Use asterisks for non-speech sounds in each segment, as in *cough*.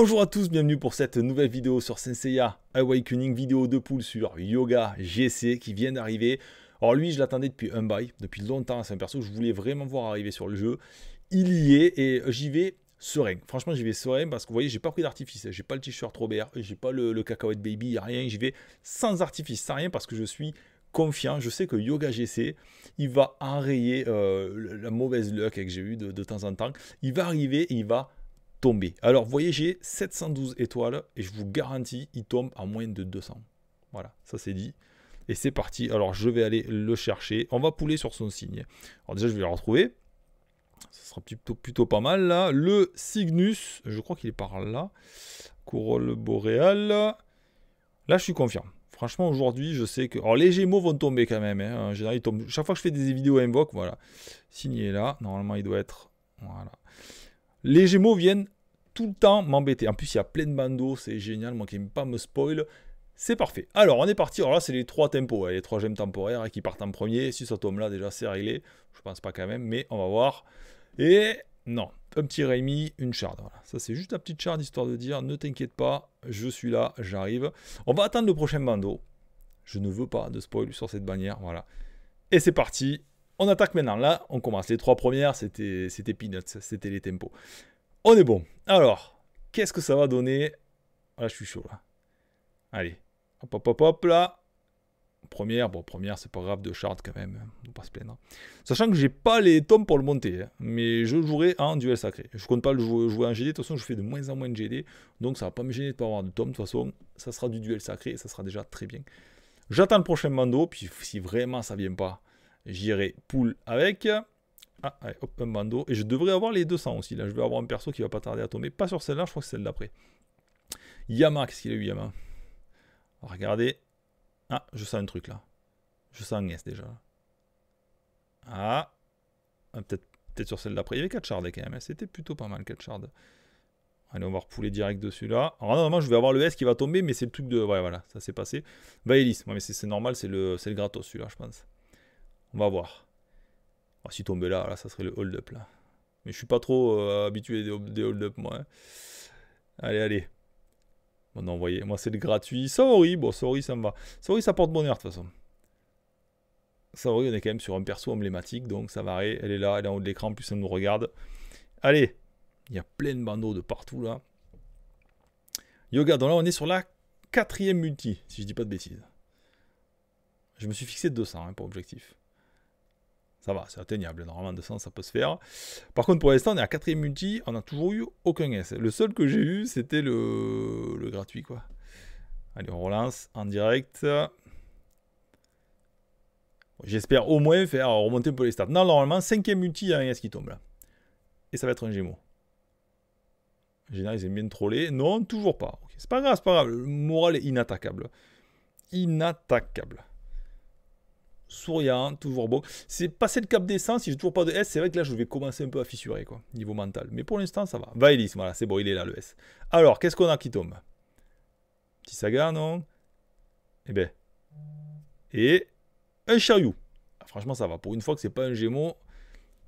Bonjour à tous, bienvenue pour cette nouvelle vidéo sur Senseiya Awakening, vidéo de poule sur Yoga GC qui vient d'arriver. Alors lui, je l'attendais depuis un bail, depuis longtemps, c'est un perso que je voulais vraiment voir arriver sur le jeu. Il y est et j'y vais serein. Franchement, j'y vais serein parce que vous voyez, j'ai pas pris d'artifice, j'ai pas le t-shirt Robert, j'ai pas le, le, cacahuète baby, rien, j'y vais sans artifice, sans rien parce que je suis confiant. Je sais que Yoga GC, il va enrayer euh, la mauvaise luck que j'ai eue de, de temps en temps. Il va arriver et il va tomber. Alors, voyez, j'ai 712 étoiles et je vous garantis, il tombe à moins de 200. Voilà, ça c'est dit. Et c'est parti. Alors, je vais aller le chercher. On va pouler sur son signe. Alors, déjà, je vais le retrouver. Ce sera plutôt, pas mal là. Le Cygnus, je crois qu'il est par là. Corolle boréale. Là, je suis confiant. Franchement, aujourd'hui, je sais que. Alors, les Gémeaux vont tomber quand même. Hein. En général, ils tombent. Chaque fois que je fais des vidéos invoque, voilà. Signé là. Normalement, il doit être. Voilà. Les Gémeaux viennent tout le temps m'embêter. En plus, il y a plein de bandeaux, c'est génial. Moi qui n'aime pas me spoil, c'est parfait. Alors, on est parti. Alors là, c'est les trois tempos, hein, les trois gemmes temporaires hein, qui partent en premier. Si ça tombe là, déjà, c'est réglé. Je pense pas quand même, mais on va voir. Et non, un petit Rémi, une shard. Voilà. Ça, c'est juste la petite Chard. histoire de dire ne t'inquiète pas, je suis là, j'arrive. On va attendre le prochain bandeau. Je ne veux pas de spoil sur cette bannière. Voilà. Et c'est parti. On attaque maintenant. Là, on commence. Les trois premières, c'était peanuts, c'était les tempos. On est bon. Alors, qu'est-ce que ça va donner Là, ah, je suis chaud là. Allez, hop, hop, hop, hop, là. Première, bon, première, c'est pas grave de chart quand même, on pas se plaindre. Sachant que j'ai pas les tomes pour le monter, hein. mais je jouerai en duel sacré. Je compte pas le jouer, en GD, de toute façon, je fais de moins en moins de GD, donc ça va pas me gêner de pas avoir de tomes. De toute façon, ça sera du duel sacré, et ça sera déjà très bien. J'attends le prochain Mando, puis si vraiment ça vient pas, J'irai pool avec. Ah, allez, hop, un bandeau. Et je devrais avoir les 200 aussi. Là, je vais avoir un perso qui va pas tarder à tomber. Pas sur celle-là, je crois que c'est celle d'après. Yama, qu'est-ce qu'il a eu, Yama Regardez. Ah, je sens un truc là. Je sens un S déjà. Ah. ah peut-être peut sur celle d'après. Il y avait 4 shards quand même. C'était plutôt pas mal, 4 shards. Allez, on va repouler direct dessus là. normalement, je vais avoir le S qui va tomber, mais c'est le truc de. Ouais, voilà, ça s'est passé. Vaelis, moi mais c'est normal, c'est le, le gratos celui-là, je pense. On va voir. Ah, si tombait là, là, ça serait le hold-up là. Mais je suis pas trop euh, habitué des, hold-up moi. Hein. Allez, allez. Bon, non, voyez, moi c'est le gratuit. Sorry, bon, Saori ça me va. Saori ça porte bonheur de toute façon. Saori, on est quand même sur un perso emblématique, donc ça varie. Elle est là, elle est en haut de l'écran, plus elle nous regarde. Allez, il y a plein de bandeaux de partout là. Yoga, donc là on est sur la quatrième multi, si je ne dis pas de bêtises. Je me suis fixé 200 hein, pour objectif. Ça va, c'est atteignable. Normalement, 200, ça peut se faire. Par contre, pour l'instant, on est à 4 multi. On n'a toujours eu aucun S. Le seul que j'ai eu, c'était le... gratuit. quoi. Allez, on relance en direct. J'espère au moins faire remonter un peu les stats. Non, normalement, 5 multi, il y a un S qui tombe là. Et ça va être un Gémeaux. Général, ils aiment bien troller. Non, toujours pas. c'est pas grave, c'est pas grave. Le moral est inattaquable. Inattaquable souriant, toujours beau. C'est passé le cap des 100, si j'ai toujours pas de S, c'est vrai que là je vais commencer un peu à fissurer quoi, niveau mental. Mais pour l'instant ça va. Vaelis, voilà, c'est bon, il est là le S. Alors, qu'est-ce qu'on a qui tombe Petit saga, non Eh ben. Et un chariot. Ah, franchement ça va, pour une fois que c'est pas un gémeau,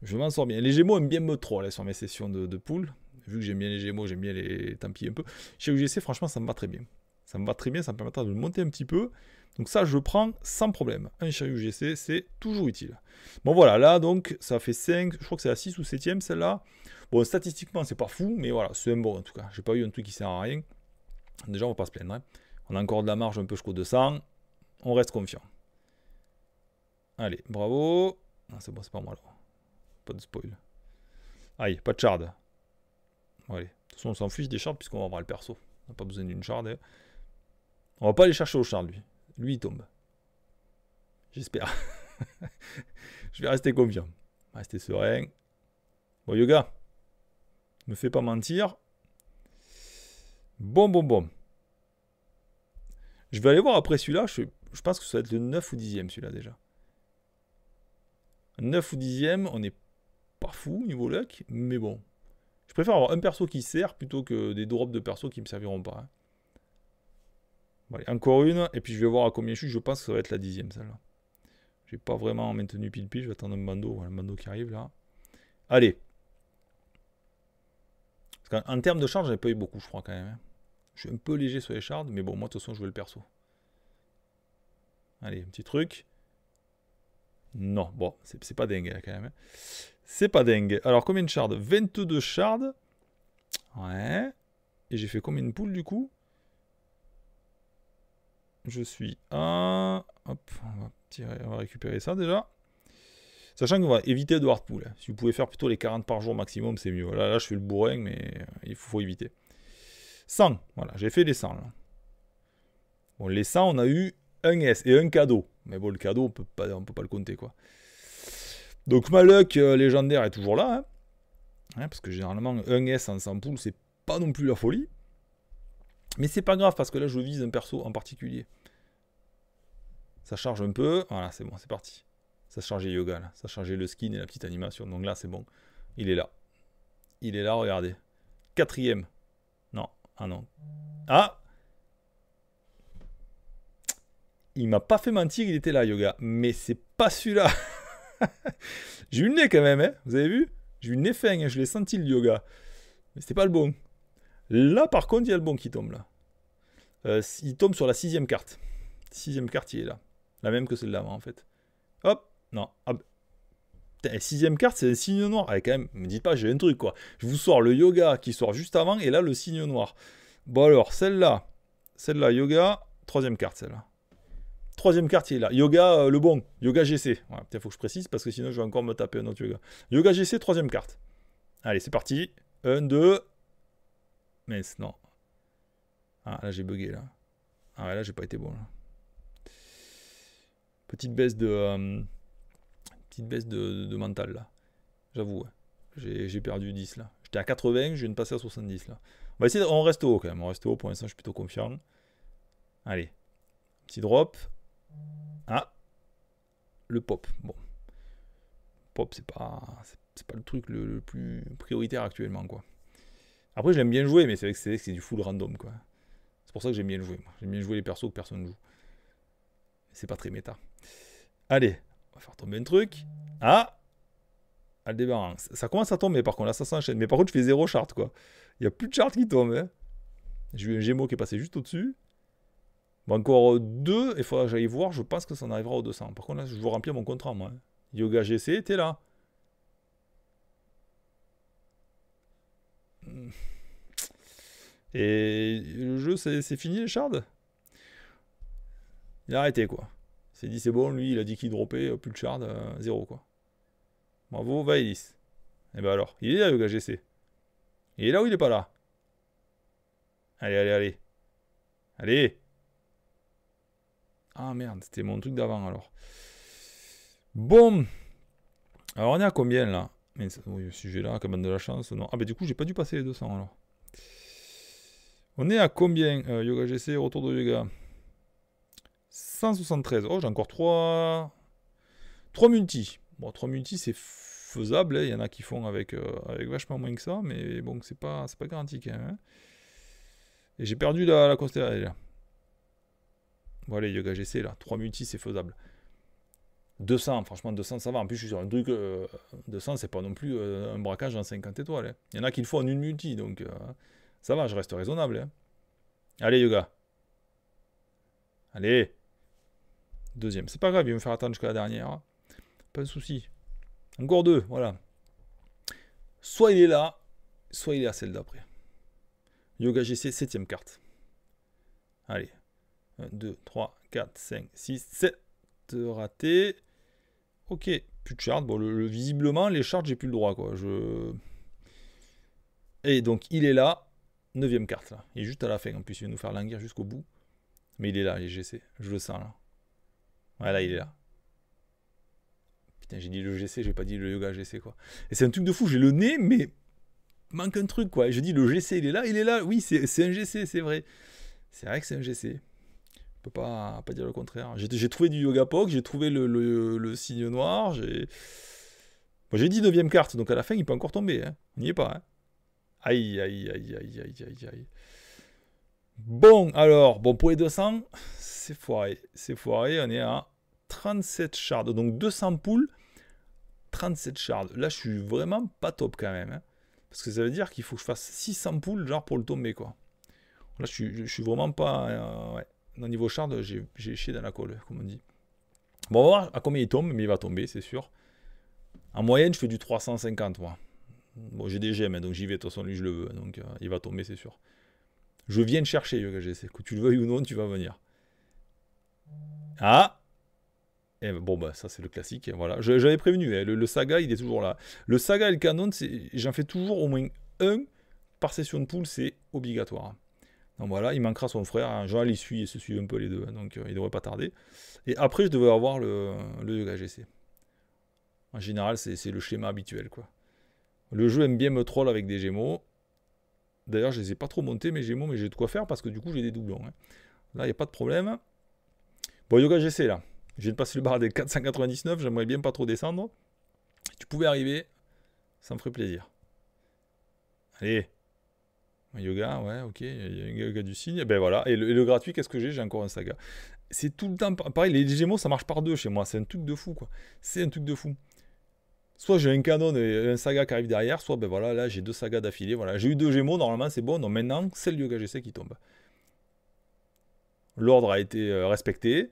je m'en sors bien. Les gémeaux aiment bien me troll hein, sur mes sessions de, poule. Vu que j'aime bien les gémeaux, j'aime bien les... Tant un peu. Chez UGC, franchement ça me va très bien. Ça me va très bien, ça me permettra de monter un petit peu. Donc ça, je prends sans problème. Un chariot GC, c'est toujours utile. Bon voilà, là donc, ça fait 5, je crois que c'est la 6 ou 7ème celle-là. Bon, statistiquement, c'est pas fou, mais voilà, c'est un bon en tout cas. J'ai pas eu un truc qui sert à rien. Déjà, on va pas se plaindre. Hein. On a encore de la marge un peu jusqu'au 200. On reste confiant. Allez, bravo. c'est bon, c'est pas moi là. Pas de spoil. Aïe, pas de shard. allez. De toute façon, on s'en fiche des shards puisqu'on va avoir le perso. On n'a pas besoin d'une shard. Hein. On va pas aller chercher au shard, lui. Lui, il tombe. J'espère. *laughs* je vais rester confiant. Rester serein. Bon, yoga. Me fais pas mentir. Bon, bon, bon. Je vais aller voir après celui-là. Je, pense que ça va être le 9 ou 10e, celui-là déjà. 9 ou 10e, on n'est pas fou niveau luck, mais bon. Je préfère avoir un perso qui sert plutôt que des drops de perso qui ne me serviront pas. Hein encore une, et puis je vais voir à combien je suis. Je pense que ça va être la dixième, celle-là. J'ai pas vraiment maintenu pile-pile. Je vais attendre un bando. Voilà, le qui arrive là. Allez. Parce en, termes de charge, n'avais pas eu beaucoup, je crois, quand même. Hein. Je suis un peu léger sur les shards, mais bon, moi, de toute façon, je veux le perso. Allez, un petit truc. Non, bon, c'est pas dingue, hein, quand même. Hein. C'est pas dingue. Alors, combien de shards 22 shards. Ouais. Et j'ai fait combien de poules, du coup je suis à... Hop, on va, récupérer ça déjà. Sachant qu'on va éviter de hard Si vous pouvez faire plutôt les 40 par jour maximum, c'est mieux. Là, là, je fais le bourrin, mais il faut, éviter. 100, voilà, j'ai fait les 100. les 100, on a eu un S et un cadeau. Mais bon, le cadeau, on ne peut pas le compter, quoi. Donc, ma luck euh, légendaire est toujours là. Hein. Hein, parce que généralement, un S en 100 poules, c'est pas non plus la folie. Mais c'est pas grave parce que là je vise un perso en particulier. Ça charge un peu. Voilà, c'est bon, c'est parti. Ça chargeait Yoga, là. ça chargeait le skin et la petite animation. Donc là, c'est bon. Il est là. Il est là, regardez. Quatrième. Non, ah non. Ah Il m'a pas fait mentir, il était là, Yoga. Mais c'est pas celui-là. *laughs* J'ai eu le nez quand même, hein. vous avez vu J'ai eu le nez fin, hein. je l'ai senti le Yoga. Mais c'était pas le bon. Là, par contre, il y a le bon qui tombe là. Euh, il tombe sur la sixième carte. Sixième carte, il est là. La même que celle d'avant, en fait. Hop, non. Eh, sixième carte, c'est un signe noir. Allez, eh, quand même, me dites pas, j'ai un truc, quoi. Je vous sors le yoga qui sort juste avant, et là, le signe noir. Bon, alors, celle-là. Celle-là, yoga. Troisième carte, celle-là. Troisième carte, il est là. Yoga, euh, le bon. Yoga GC. Ouais, faut que je précise, parce que sinon, je vais encore me taper un autre yoga. Yoga GC, troisième carte. Allez, c'est parti. Un, deux... Mais non. Ah, là, j'ai bugué, là. Ah, ouais, là, j'ai pas été bon, là. Petite baisse de... Euh, petite baisse de, mental, là. J'avoue, J'ai perdu 10, là. J'étais à 80, je viens de passer à 70, là. On va essayer On reste haut, quand même. On reste haut. Pour l'instant, je suis plutôt confiant. Allez. Petit drop. Ah. Le pop. Bon. Pop, c'est pas... C'est pas le truc le plus prioritaire actuellement, quoi. Après, je bien jouer, mais c'est vrai que c'est du full random, quoi. C'est pour ça que j'aime bien le jouer. J'aime bien jouer les persos que personne ne joue. C'est pas très méta. Allez, on va faire tomber un truc. Ah Aldébaran. Ça commence à tomber, par contre, là, ça s'enchaîne. Mais par contre, je fais zéro charte, quoi. Il y a plus de charte qui tombe, hein. J'ai eu un Gémeaux qui est passé juste au-dessus. Bon, encore deux, il faudra que j'aille voir, je pense que ça en arrivera au 200. Par contre, là, je vais remplir mon contrat, moi. Hein. Yoga GC, t'es là. Et le jeu, c'est fini les shards Il a arrêté quoi. C'est dit c'est bon, lui il a dit qu'il dropait, euh, plus de shards, euh, zéro quoi. Bravo, Elis Et eh ben alors, il est là le gars GC. Il est là ou il est pas là Allez, allez, allez. Allez Ah merde, c'était mon truc d'avant alors. Bon Alors on est à combien là mais oui, si j'ai là, de la chance, non. Ah, bah du coup, j'ai pas dû passer les 200 alors. On est à combien euh, Yoga GC, retour de yoga 173. Oh, j'ai encore 3. 3 multi. Bon, 3 multi, c'est faisable. Hein. Il y en a qui font avec, euh, avec vachement moins que ça, mais bon, c'est pas, pas garanti quand même. Hein. Et j'ai perdu la, la constellation. Bon, allez, Yoga GC là. 3 multi, c'est faisable. 200, franchement, 200, ça va. En plus, je suis sur un truc, 200, euh, c'est pas non plus euh, un braquage en 50 étoiles. Hein. Il y en a qui le font en une multi, donc euh, ça va, je reste raisonnable. Hein. Allez, yoga. Allez. Deuxième. C'est pas grave, il va me faire attendre jusqu'à la dernière. Hein. Pas de souci. Encore deux, voilà. Soit il est là, soit il est à celle d'après. Yoga GC, septième carte. Allez. 1, 2, 3, 4, 5, 6, 7 raté. Ok, plus de charge. Bon, le, visiblement, les charges, j'ai plus le droit, quoi. Je... Et donc, il est là, Neuvième carte, là. Il est juste à la fin, en plus, il nous faire languir jusqu'au bout. Mais il est là, les GC, je le sens, là. Voilà, il est là. Putain, j'ai dit le GC, j'ai pas dit le yoga GC, quoi. Et c'est un truc de fou, j'ai le nez, mais manque un truc, quoi. J'ai je le GC, il est là, il est là. Oui, c'est un GC, c'est vrai. C'est vrai que c'est un GC peux pas, pas dire le contraire. J'ai trouvé du Yoga Pok, j'ai trouvé le, signe noir, j'ai. j'ai dit 9 carte, donc à la fin, il peut encore tomber. Hein. n'y est pas. Hein. Aïe, aïe, aïe, aïe, aïe, aïe, aïe. Bon, alors, bon, pour les 200, c'est foiré. C'est foiré, on est à 37 shards. Donc 200 poules, 37 shards. Là, je suis vraiment pas top quand même. Hein. Parce que ça veut dire qu'il faut que je fasse 600 poules, genre pour le tomber, quoi. Là, je suis, suis vraiment pas. Euh, dans niveau shard, j'ai chié dans la colle, comme on dit. Bon, on va voir à combien il tombe, mais il va tomber, c'est sûr. En moyenne, je fais du 350, moi. Bon, j'ai des gemmes, hein, donc j'y vais, de toute façon, lui, je le veux. Donc, euh, il va tomber, c'est sûr. Je viens de chercher, GC. Que tu le veuilles ou non, tu vas venir. Ah et eh ben, bon, bah, ça, c'est le classique. Hein, voilà. J'avais prévenu, hein, le, saga, il est toujours là. Le saga et le canon, j'en fais toujours au moins un par session de poule, c'est obligatoire voilà, il manquera son frère. jean hein. l'y il suit, et se suit un peu les deux. Hein. Donc euh, il devrait pas tarder. Et après, je devais avoir le, le GC. En général, c'est le schéma habituel. quoi. Le jeu aime bien me troll avec des Gémeaux. D'ailleurs, je les ai pas trop montés, mes Gémeaux, mais j'ai de quoi faire parce que du coup, j'ai des doublons. Hein. Là, il n'y a pas de problème. Bon, Yoga GC, là. Je viens de passer le bar des 499, j'aimerais bien pas trop descendre. tu pouvais arriver, ça me ferait plaisir. Allez, Yoga, ouais, ok, il y a yoga du signe, eh ben voilà. Et le, gratuit, qu'est-ce que j'ai J'ai encore un saga. C'est tout le temps pareil, les Gémeaux, ça marche par deux chez moi, c'est un truc de fou, quoi. C'est un truc de fou. Soit j'ai un canon et un saga qui arrive derrière, soit ben voilà, là j'ai deux sagas d'affilée, voilà. J'ai eu deux Gémeaux, normalement c'est bon, Non, maintenant c'est le yoga GC qui tombe. L'ordre a été euh, respecté,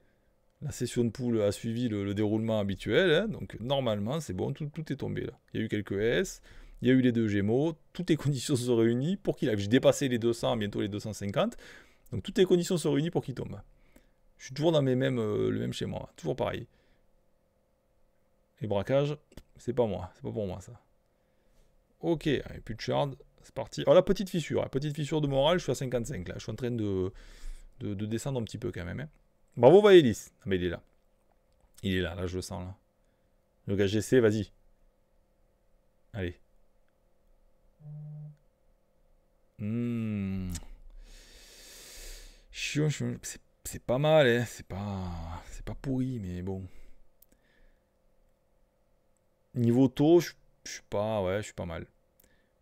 la session de poule a suivi le, déroulement habituel, hein, donc normalement c'est bon, tout, tout est tombé là. Il y a eu quelques S, il y a eu les deux Gémeaux, toutes les conditions se sont réunies pour qu'il ait J'ai dépassé les 200, bientôt les 250. Donc toutes les conditions sont réunies pour qu'il tombe. Je suis toujours dans mes mêmes, euh, le même chez hein. moi, toujours pareil. Les braquages, c'est pas moi, c'est pas pour moi ça. Ok, et puis shard. c'est parti. Oh la petite fissure, la petite fissure de morale, je suis à 55 là, je suis en train de, descendre un petit peu quand même. Hein. Bravo Vaelis, ah, mais il est là. Il est là, là je le sens là. Le gars GC, vas-y. Allez. Hmm. C'est pas mal, hein. c'est pas, c'est pas pourri, mais bon. Niveau taux, je suis pas, ouais, je suis pas mal.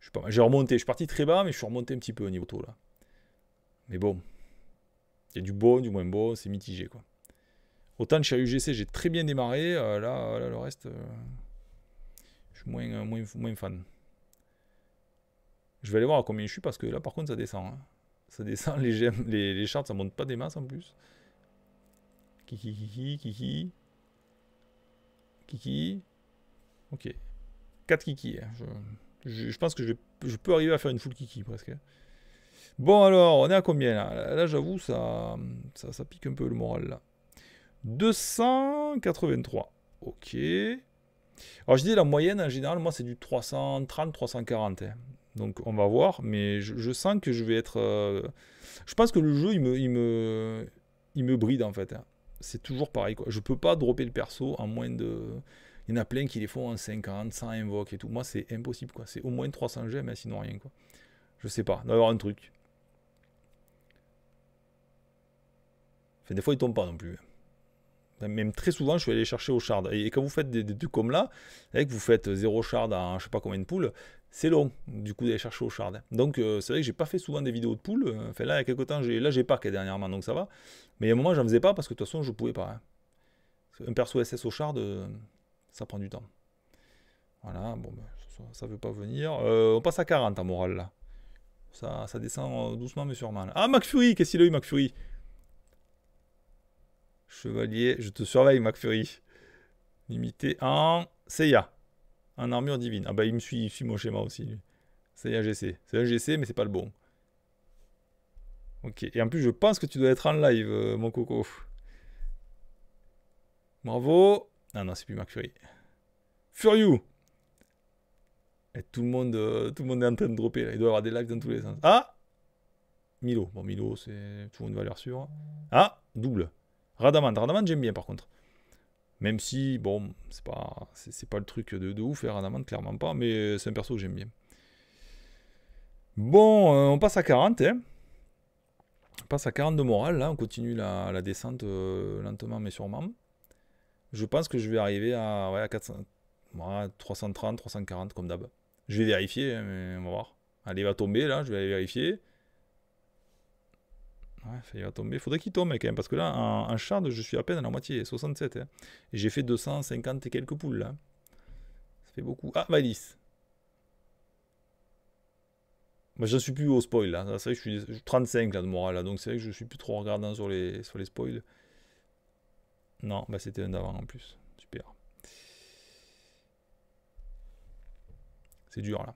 Je pas J'ai remonté, je suis parti très bas, mais je suis remonté un petit peu au niveau taux là. Mais bon, il y a du bon, du moins bon, c'est mitigé quoi. Autant chez UGC, j'ai très bien démarré, euh, là, le reste, euh, je suis moins, moins, moins fan. Je vais aller voir à combien je suis parce que là par contre ça descend. Hein. Ça descend, *laughs* les, gemmes, les, les ça monte pas des masses en plus. Kiki, kiki, kiki. Kiki. Ok. 4 kiki. Hein. Je, pense que je, peux arriver à faire une full kiki presque. Bon alors, on est à combien là Là, j'avoue, ça, ça, pique un peu le moral là. 283. Ok. Alors je dis la moyenne en général, moi c'est du 330, 340. Donc on va voir, mais je, sens que je vais être... Euh, je pense que le jeu, il me, il me, il me bride en fait. Hein. C'est toujours pareil. Quoi. Je peux pas dropper le perso en moins de... Il y en a plein qui les font en 50, 100 invoques et tout. Moi, c'est impossible. quoi. C'est au moins 300 gemmes, mais hein, sinon rien. quoi. Je sais pas. D'avoir un truc. Enfin, des fois, ils tombent pas non plus. Même très souvent, je suis allé chercher au shard. Et quand vous faites des, trucs comme là, avec vous faites 0 shard à je sais pas combien de poules, c'est long du coup d'aller chercher au shard. Donc euh, c'est vrai que j'ai pas fait souvent des vidéos de poules. Euh, fait là, il y a quelques temps, j'ai, là j'ai parqué dernièrement, donc ça va. Mais il y a un moment, j'en faisais pas parce que de toute façon, je pouvais pas. Hein. Un perso SS au shard, euh, ça prend du temps. Voilà, bon, ben, ça, ne veut pas venir. on passe à 40 à morale là. Ça, ça descend doucement mais sûrement. Ah, McFury, qu'est-ce qu'il a eu, McFury Chevalier, je te surveille, McFury. Limité en Seiya en armure divine. Ah bah il me suit, il suit mon schéma aussi. C'est GC, C'est un GC mais c'est pas le bon. Ok. Et en plus je pense que tu dois être en live, euh, mon coco. Bravo. Ah non, c'est plus Mercury. Furyu. Et eh, tout le monde, euh, tout le monde est en train de dropper là. Il doit y avoir des lives dans tous les sens. Ah Milo. Bon Milo, c'est toujours une valeur sûre. Ah, double. Radaman Radaman j'aime bien par contre. Même si, bon, c'est pas, pas le truc de, de ouf, amende, clairement pas, mais euh, c'est un perso que j'aime bien. Bon, euh, on passe à 40, hein. On passe à 40 de morale, là, on continue la, la descente euh, lentement mais sûrement. Je pense que je vais arriver à, à 400, 330, 340 comme d'hab. Je vais vérifier, hein, mais on va voir. Allez, va tomber là, je vais aller vérifier. Ouais, il va tomber. Faudrait qu'il tombe quand même, parce que là, en, shard, je suis à peine à la moitié, 67. Hein. Et j'ai fait 250 et quelques poules là. Hein. Ça fait beaucoup. Ah, Valis. Bah, J'en suis plus au spoil là. Hein. C'est vrai que je suis 35 là de morale donc c'est vrai que je ne suis plus trop regardant sur les, sur les spoils. Non, bah c'était un d'avant en plus. Super. C'est dur là.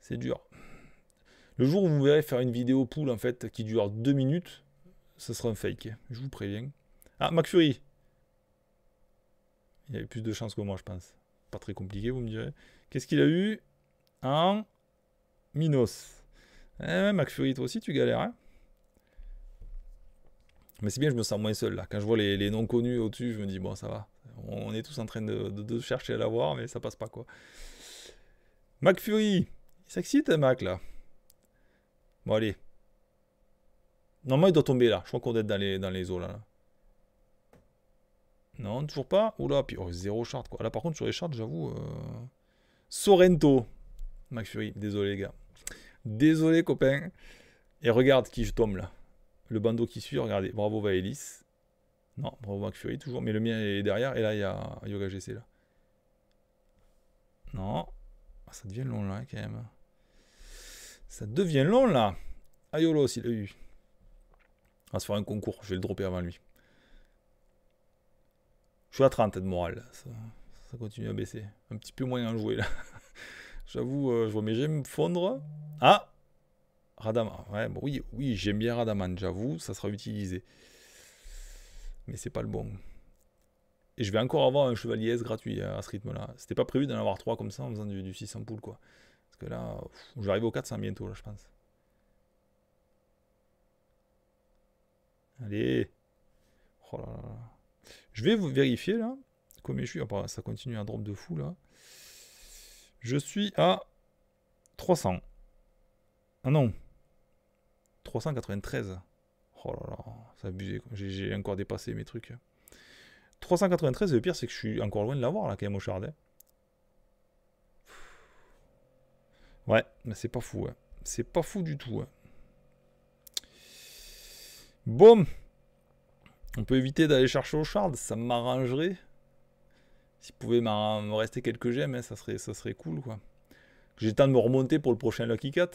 C'est dur. Le jour où vous verrez faire une vidéo poule en fait qui dure deux minutes, ce sera un fake. Je vous préviens. Ah, McFury Il avait plus de chance que moi, je pense. Pas très compliqué, vous me direz. Qu'est-ce qu'il a eu En Minos. Eh ouais, McFury, toi aussi, tu galères, hein. mais c'est bien, je me sens moins seul là. Quand je vois les, non noms connus au-dessus, je me dis, bon, ça va. On est tous en train de, chercher à l'avoir, mais ça passe pas quoi. McFury, il s'excite, Mac là. Bon, allez. Normalement, il doit tomber là. Je crois qu'on est dans les, dans les eaux là, Non, toujours pas. Oula, puis oh, zéro charte quoi. Là, par contre, sur les chartes, j'avoue. Euh... Sorrento. Max désolé, les gars. Désolé, copain. Et regarde qui je tombe là. Le bandeau qui suit, regardez. Bravo, Vaelis. Non, bravo, McFury, toujours. Mais le mien est derrière. Et là, il y a Yoga GC là. Non. Ah, ça devient long là, quand même. Ça devient long là. Ayolo, aussi. a eu. On va se faire un concours. Je vais le dropper avant lui. Je suis à 30 de morale. Ça, continue à baisser. Un petit peu moins à jouer là. *laughs* J'avoue, euh, je vois mes gemmes fondre. Ah Radaman. Ouais, oui, oui j'aime bien Radaman. J'avoue, ça sera utilisé. Mais c'est pas le bon. Et je vais encore avoir un chevalier S gratuit euh, à ce rythme là. C'était pas prévu d'en avoir 3 comme ça en faisant du, du 600 poules quoi. Parce que là, j'arrive je aux 400 bientôt, là, je pense. Allez. Oh je vais vous vérifier là. Combien je suis ah, bah, Ça continue à drop de fou là. Je suis à 300. Ah non. 393. Oh là là, J'ai encore dépassé mes trucs. 393, le pire, c'est que je suis encore loin de l'avoir là, quand même, au chardin. Ouais, mais c'est pas fou. Hein. C'est pas fou du tout. Hein. Bon, On peut éviter d'aller chercher au shard, ça m'arrangerait. S'il pouvait me rester quelques gemmes, hein, ça, serait, ça serait cool quoi. J'ai le temps de me remonter pour le prochain Lucky Cat.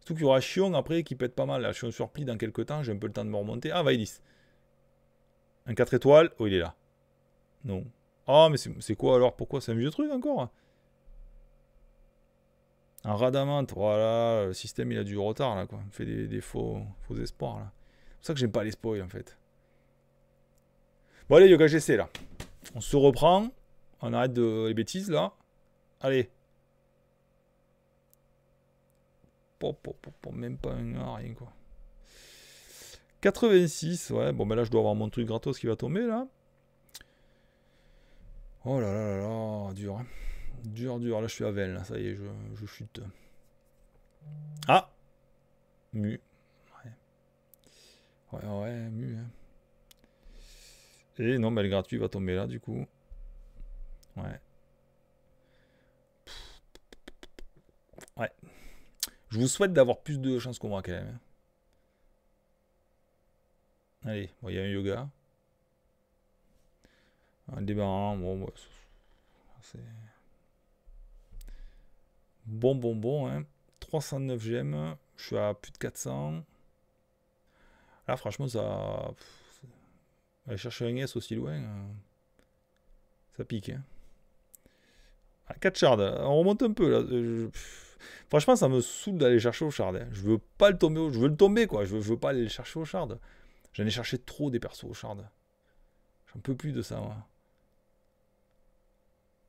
Surtout qu'il y aura Chion après qui pète pas mal. Là, Chion pli dans quelques temps, j'ai un peu le temps de me remonter. Ah, Vaidis. Un 4 étoiles. Oh, il est là. Non. Ah, mais c'est quoi alors Pourquoi C'est un vieux truc encore un radamante, voilà, le système il a du retard là quoi, il fait des, faux, espoirs là. C'est pour ça que j'aime pas les spoils en fait. Bon allez Yoga GC là, on se reprend, on arrête de, les bêtises là, allez. Pour, même pas rien quoi. 86, ouais, bon ben là je dois avoir mon truc gratos qui va tomber là. Oh là là là là, dur. Hein. Dur, dur. Là, je suis à Vel. Ça y est, je, chute. Ah Mu. Ouais. Ouais, mu. Hein. Et non, mais le gratuit va tomber là, du coup. Ouais. Ouais. Je vous souhaite d'avoir plus de chance qu'on moi, quand même. Hein. Allez, il y a un yoga. Un débat bon, bah, c'est... Bon, bon, bon. Hein. 309 gemmes. Je suis à plus de 400. Là, franchement, ça. Aller chercher un S aussi loin. Euh, ça pique. Hein. À 4 shards. On remonte un peu là. Euh, franchement, ça me saoule d'aller chercher au shard. Hein. Je veux pas le tomber. Je veux le tomber quoi. Je veux, pas aller le chercher au shard. J'en ai cherché trop des persos au shard. J'en peux plus de ça. Moi.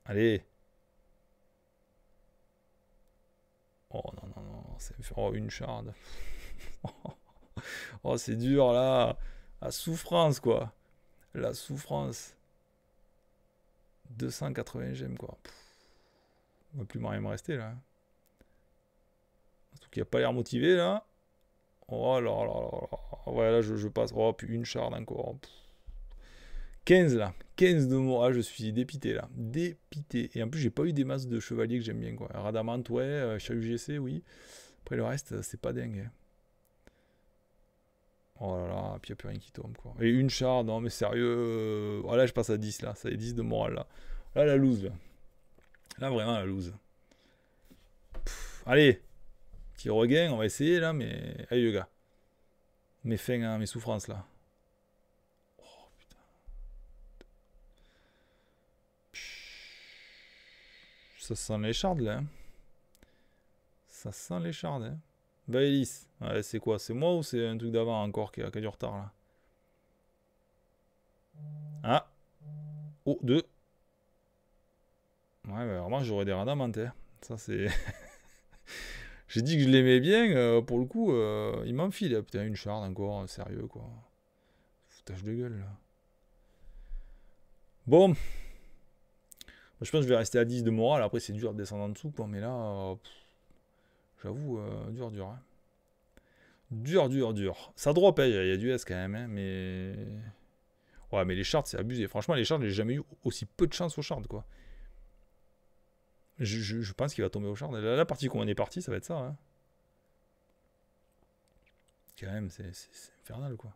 Allez. Oh non, non, non, oh, une charde. *laughs* oh, c'est dur là. La souffrance, quoi. La souffrance. 280 gemmes, quoi. On va plus rien me rester là. En tout cas, il a pas l'air motivé là. Oh là là là. Ouais, là, je, je passe. Oh, puis une charde encore. 15 là. 15 de morale, ah, je suis dépité là. Dépité. Et en plus, j'ai pas eu des masses de chevaliers que j'aime bien. Quoi. Radamant, ouais. Euh, Chahu GC, oui. Après, le reste, euh, c'est pas dingue. Oh là là, puis il a plus rien qui tombe. Quoi. Et une char, non mais sérieux. Euh, oh là, je passe à 10 là. Ça est 10 de morale là. Là, la loose là. Là, vraiment, la loose. allez. Petit regain, on va essayer là, mais. Allez, les gars. Mes fins, hein, mes souffrances là. Ça sent chardes là. Ça sent les chardes. Bah, c'est quoi C'est moi ou c'est un truc d'avant encore qui a, du retard là Ah Oh, deux Ouais, vraiment, j'aurais des radamantes. Hein. Ça, c'est. *laughs* J'ai dit que je l'aimais bien, euh, pour le coup, euh, il m'enfile. file. putain, une charde encore, euh, sérieux quoi. Foutage de gueule là. Bon, je pense que je vais rester à 10 de morale. Après, c'est dur de descendre en dessous, Mais là, euh, j'avoue, euh, dur, dur. Hein. Dur, dur, dur. Ça drop, hein. il y, a du S quand même, hein, mais. Ouais, mais les shards, c'est abusé. Franchement, les shards, j'ai jamais eu aussi peu de chance aux shards, quoi. Je, pense qu'il va tomber au shard. La, partie qu'on est parti, ça va être ça. Quand même, c'est infernal, quoi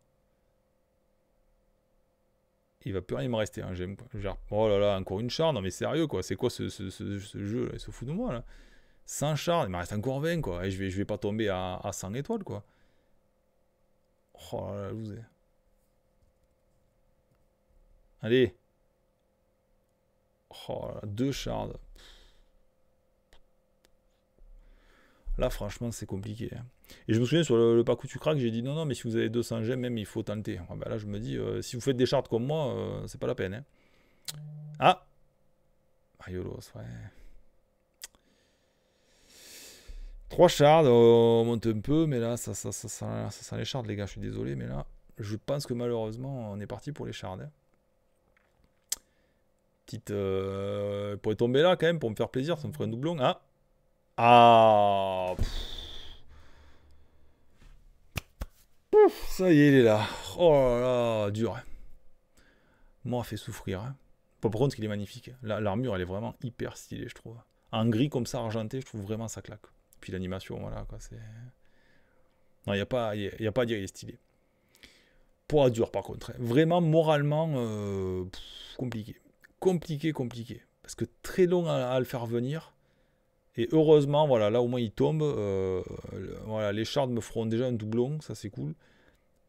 il va plus rien me rester. Hein. J'aime, genre, oh là là, encore une charge. non mais sérieux quoi, c'est quoi ce, jeu là, il se fout de moi là. 100 chars, il me reste encore 20 quoi, et je vais, vais pas tomber à, à 100 étoiles quoi. Oh là là, vous ai... Allez. Oh là, là, deux shards. Là, franchement, c'est compliqué. Hein. Et je me souviens sur le, le où tu craques, j'ai dit non, non, mais si vous avez 200 gemmes, même il faut tenter. Ben là, je me dis, euh, si vous faites des shards comme moi, euh, c'est pas la peine. Hein. Ah Mariolos, ouais. Trois shards, euh, on monte un peu, mais là, ça, ça, ça, sent les shards, les gars, je suis désolé, mais là, je pense que malheureusement, on est parti pour les shards. Hein. Petite. Euh, pourrait tomber là quand même pour me faire plaisir, ça me ferait un doublon. Hein. Ah Ah ça y est, il est là. Oh là là, dur. Moi, fait souffrir. Pour hein. Bon, par contre, il est magnifique. L'armure, elle est vraiment hyper stylée, je trouve. En gris comme ça, argenté, je trouve vraiment ça claque. Puis l'animation, voilà, quoi, c'est... Non, il n'y a, pas, y pas à dire, il est stylé. Poids dur, par contre. Hein. Vraiment, moralement, euh, compliqué. Compliqué, compliqué. Parce que très long à, le faire venir. Et heureusement, voilà, là, au moins, il tombe. Euh, voilà, les shards me feront déjà un doublon, ça, c'est cool.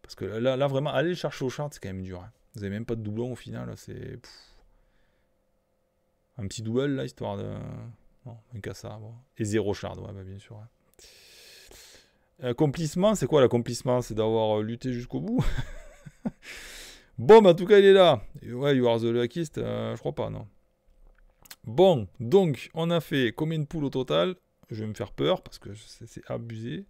Parce que là, là vraiment, aller le chercher au chart, c'est quand même dur. Hein. Vous n'avez même pas de doublon au final, c'est. Un petit double, là, histoire de. Non, un cas ça. Et zéro shard, ouais, bah, bien sûr. Hein. Accomplissement, c'est quoi l'accomplissement C'est d'avoir euh, lutté jusqu'au bout *laughs* Bon, bah, en tout cas, il est là. Ouais, You Are the Luckiest, euh, je crois pas, non. Bon, donc, on a fait combien de poules au total Je vais me faire peur parce que c'est abusé.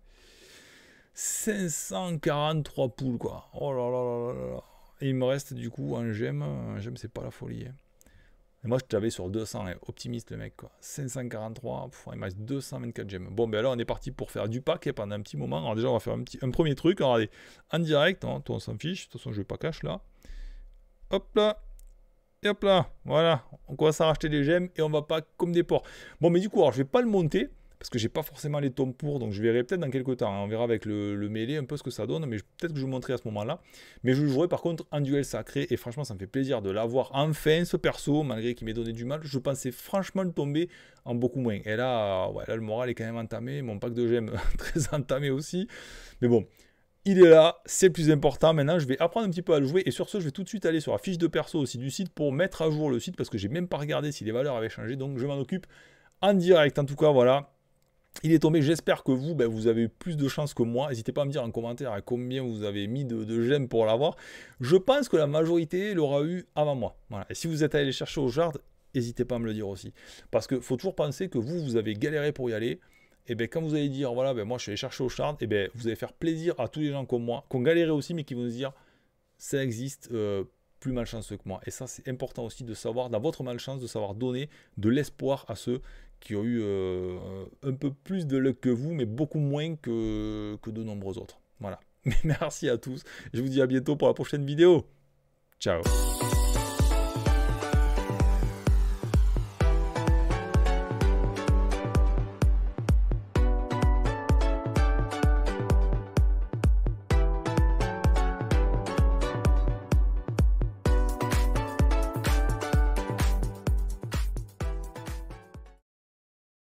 543 poules, quoi. Oh là là là là là. Et il me reste du coup un gemme. Un gemme, c'est pas la folie. Hein. Et moi, je t'avais sur 200, hein. optimiste le mec, quoi. 543, il me reste 224 gemmes. Bon, ben alors, on est parti pour faire du pack hein, pendant un petit moment. Alors, déjà, on va faire un, petit, un premier truc. Alors, allez, en direct, toi, on s'en fiche. De toute façon, je vais pas cache là. Hop là. Et hop là. Voilà. On commence à racheter des gemmes et on va pas comme des porcs. Bon, mais du coup, alors, je vais pas le monter parce que j'ai pas forcément les tomes pour, donc je verrai peut-être dans quelques temps. Hein. On verra avec le, mêlée un peu ce que ça donne, mais peut-être que je vous montrerai à ce moment-là. Mais je jouerai par contre en duel sacré, et franchement, ça me fait plaisir de l'avoir enfin, ce perso, malgré qu'il m'ait donné du mal. Je pensais franchement le tomber en beaucoup moins. Et là, ouais, le moral est quand même entamé, mon pack de gemmes *laughs* très entamé aussi. Mais bon, il est là, c'est plus important. Maintenant, je vais apprendre un petit peu à le jouer. Et sur ce, je vais tout de suite aller sur la fiche de perso aussi du site pour mettre à jour le site parce que j'ai même pas regardé si les valeurs avaient changé. Donc, je m'en occupe en direct. En tout cas, voilà. Il est tombé, j'espère que vous, ben, vous avez eu plus de chance que moi. N'hésitez pas à me dire en commentaire à combien vous avez mis de, gemmes j'aime pour l'avoir. Je pense que la majorité l'aura eu avant moi. Et si vous êtes allé chercher au shard, n'hésitez pas à me le dire aussi. Parce que faut toujours penser que vous, vous avez galéré pour y aller. Et bien quand vous allez dire, voilà, ben, moi je suis allé chercher au shard, et ben, vous allez faire plaisir à tous les gens comme moi, qui ont galéré aussi, mais qui vont nous dire, ça existe. Euh, plus malchanceux que moi. Et ça, c'est important aussi de savoir, dans votre malchance, de savoir donner de l'espoir à ceux qui ont eu euh, un peu plus de luck que vous, mais beaucoup moins que, que de nombreux autres. Voilà. Mais *laughs* merci à tous. Je vous dis à bientôt pour la prochaine vidéo. Ciao.